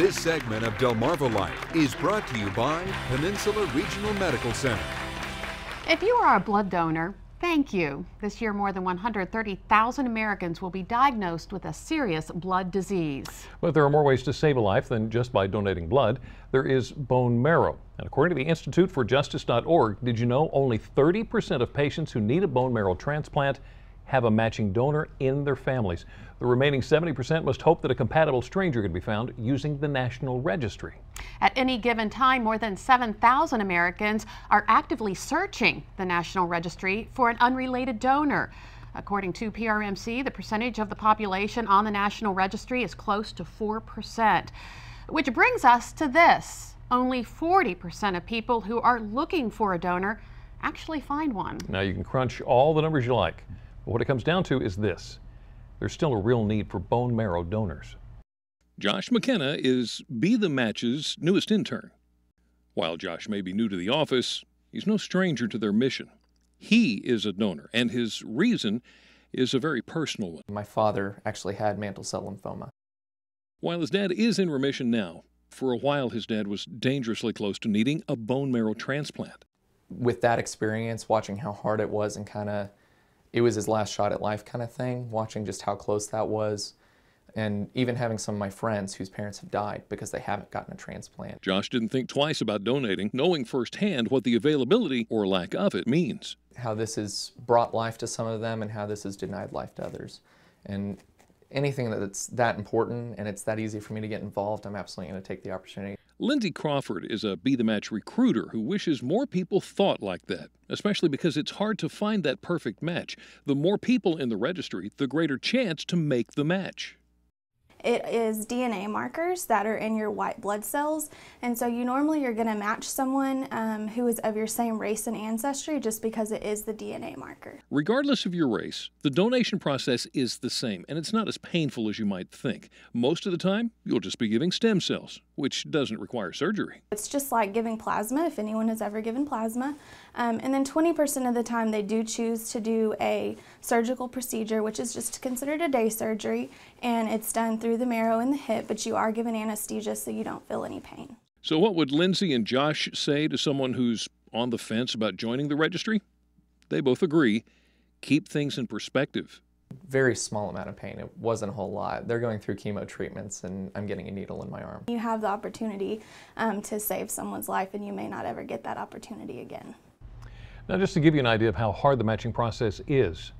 This segment of Delmarva Life is brought to you by Peninsula Regional Medical Center. If you are a blood donor, thank you. This year, more than 130,000 Americans will be diagnosed with a serious blood disease. But there are more ways to save a life than just by donating blood. There is bone marrow. And according to the Institute for Justice.org, did you know only 30% of patients who need a bone marrow transplant have a matching donor in their families? The remaining 70% must hope that a compatible stranger can be found using the National Registry. At any given time, more than 7,000 Americans are actively searching the National Registry for an unrelated donor. According to PRMC, the percentage of the population on the National Registry is close to 4%, which brings us to this. Only 40% of people who are looking for a donor actually find one. Now you can crunch all the numbers you like. But what it comes down to is this there's still a real need for bone marrow donors. Josh McKenna is Be the Match's newest intern. While Josh may be new to the office, he's no stranger to their mission. He is a donor, and his reason is a very personal one. My father actually had mantle cell lymphoma. While his dad is in remission now, for a while his dad was dangerously close to needing a bone marrow transplant. With that experience, watching how hard it was and kind of it was his last shot at life kind of thing, watching just how close that was. And even having some of my friends whose parents have died because they haven't gotten a transplant. Josh didn't think twice about donating, knowing firsthand what the availability or lack of it means. How this has brought life to some of them and how this has denied life to others. And anything that's that important and it's that easy for me to get involved, I'm absolutely going to take the opportunity. Lindsay Crawford is a Be the Match recruiter who wishes more people thought like that, especially because it's hard to find that perfect match. The more people in the registry, the greater chance to make the match. It is DNA markers that are in your white blood cells. And so you normally you're gonna match someone um, who is of your same race and ancestry just because it is the DNA marker. Regardless of your race, the donation process is the same and it's not as painful as you might think. Most of the time, you'll just be giving stem cells, which doesn't require surgery. It's just like giving plasma, if anyone has ever given plasma. Um, and then 20% of the time they do choose to do a surgical procedure, which is just considered a day surgery, and it's done through through the marrow in the hip, but you are given anesthesia so you don't feel any pain. So, what would Lindsay and Josh say to someone who's on the fence about joining the registry? They both agree keep things in perspective. Very small amount of pain. It wasn't a whole lot. They're going through chemo treatments, and I'm getting a needle in my arm. You have the opportunity um, to save someone's life, and you may not ever get that opportunity again. Now, just to give you an idea of how hard the matching process is,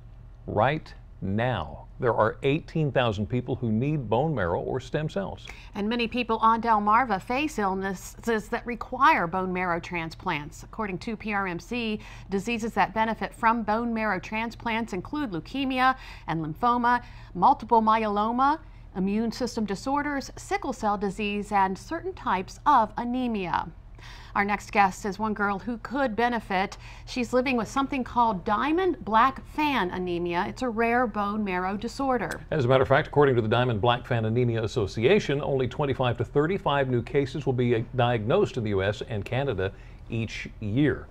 right now. There are 18,000 people who need bone marrow or stem cells. And many people on Delmarva face illnesses that require bone marrow transplants. According to PRMC, diseases that benefit from bone marrow transplants include leukemia and lymphoma, multiple myeloma, immune system disorders, sickle cell disease, and certain types of anemia. Our next guest is one girl who could benefit. She's living with something called diamond black fan anemia. It's a rare bone marrow disorder. As a matter of fact, according to the Diamond Black Fan Anemia Association, only 25 to 35 new cases will be uh, diagnosed in the U.S. and Canada each year.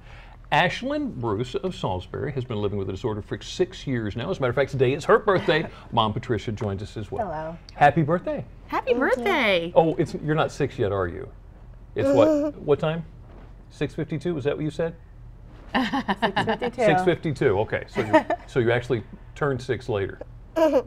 Ashlyn Bruce of Salisbury has been living with the disorder for six years now. As a matter of fact, today is her birthday. Mom Patricia joins us as well. Hello. Happy birthday. Happy Thank birthday. You. Oh, it's you're not six yet, are you? It's what what time? Six fifty two. Is that what you said? Six fifty two. Six fifty two. Okay, so you, so you actually turned six later. okay,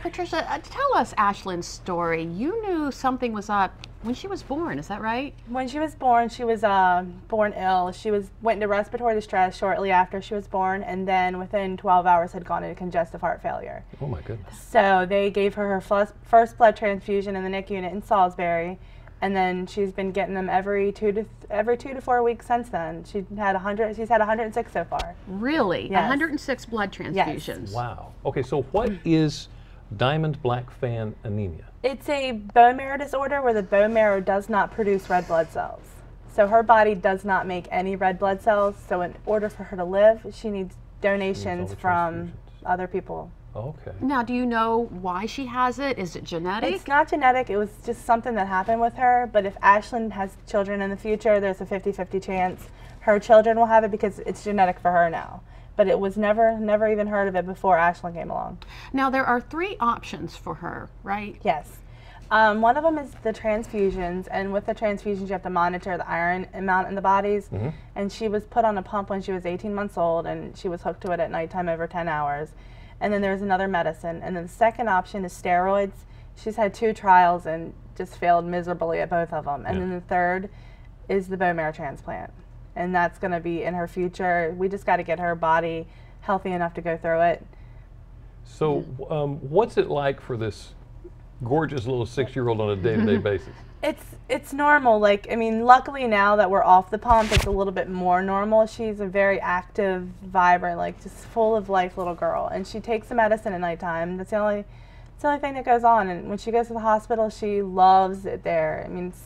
Patricia, uh, tell us Ashlyn's story. You knew something was up when she was born. Is that right? When she was born, she was um, born ill. She was went into respiratory distress shortly after she was born, and then within 12 hours had gone into congestive heart failure. Oh my goodness! So they gave her her first blood transfusion in the NIC unit in Salisbury, and then she's been getting them every two to every two to four weeks since then. She had hundred. She's had 106 so far. Really, yes. 106 blood transfusions. Yes. Wow. Okay, so what is diamond black fan anemia? It's a bone marrow disorder where the bone marrow does not produce red blood cells. So her body does not make any red blood cells. So in order for her to live, she needs donations needs from other people. Okay. Now, do you know why she has it? Is it genetic? It's not genetic. It was just something that happened with her. But if Ashlyn has children in the future, there's a 50 50 chance her children will have it because it's genetic for her now. But it was never, never even heard of it before Ashlyn came along. Now, there are three options for her, right? Yes. Um, one of them is the transfusions, and with the transfusions, you have to monitor the iron amount in the bodies. Mm -hmm. And she was put on a pump when she was 18 months old, and she was hooked to it at nighttime over 10 hours and then there's another medicine. And then the second option is steroids. She's had two trials and just failed miserably at both of them. And yeah. then the third is the bone marrow transplant. And that's going to be in her future. We just got to get her body healthy enough to go through it. So, um, what's it like for this gorgeous little six-year-old on a day-to-day basis? It's it's normal. Like I mean, luckily now that we're off the pump, it's a little bit more normal. She's a very active, vibrant, like just full of life little girl, and she takes the medicine at nighttime. That's the only that's the only thing that goes on. And when she goes to the hospital, she loves it there. I mean, it's,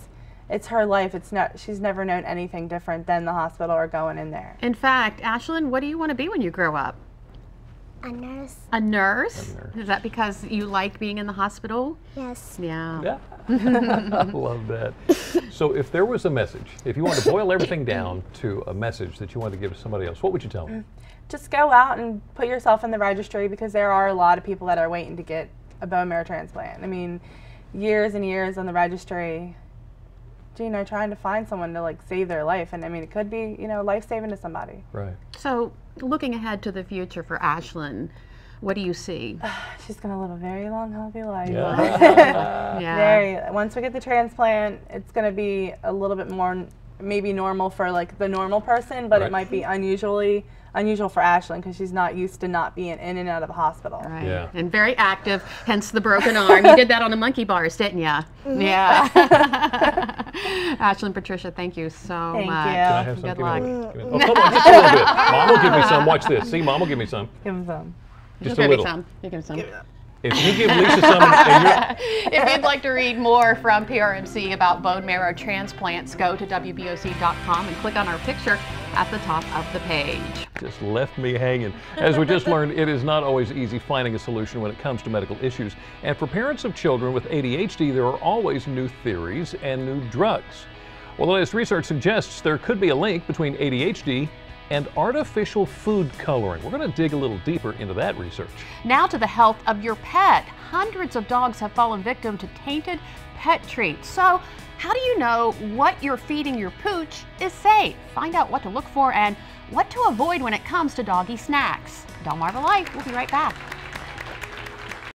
it's her life. It's not. She's never known anything different than the hospital or going in there. In fact, Ashlyn, what do you want to be when you grow up? A nurse. A nurse? Is that because you like being in the hospital? Yes. Yeah. yeah. I love that. So, if there was a message, if you wanted to boil everything down to a message that you wanted to give somebody else, what would you tell them? Just go out and put yourself in the registry because there are a lot of people that are waiting to get a bone marrow transplant. I mean, years and years on the registry, you know, trying to find someone to like save their life. And I mean, it could be, you know, life saving to somebody. Right. So, looking ahead to the future for Ashlyn, what do you see? She's gonna live a very long, healthy life. Yeah. yeah. Very. Once we get the transplant, it's gonna be a little bit more maybe normal for like the normal person, but right. it might be unusually unusual for Ashlyn because she's not used to not being in and out of the hospital. Right. Yeah. And very active, hence the broken arm. you did that on the monkey bars, didn't you? Mm-hmm. Yeah. Ashlyn, Patricia, thank you so thank much. You. Can I have some? Good give luck. Me, give me, oh, come on, just a little bit. Mom will give me some. Watch this. See, Mom will give me some. Give him some. Just, just a little. Some. You give him some. Give if you give Lisa some, if you'd like to read more from PRMC about bone marrow transplants, go to WBOC.com and click on our picture at the top of the page. Just left me hanging. As we just learned, it is not always easy finding a solution when it comes to medical issues. And for parents of children with ADHD, there are always new theories and new drugs. Well, the latest research suggests there could be a link between ADHD and artificial food coloring. We're going to dig a little deeper into that research. Now to the health of your pet. Hundreds of dogs have fallen victim to tainted pet treats. So, how do you know what you're feeding your pooch is safe? Find out what to look for and what to avoid when it comes to doggy snacks. Marva, Life, we'll be right back.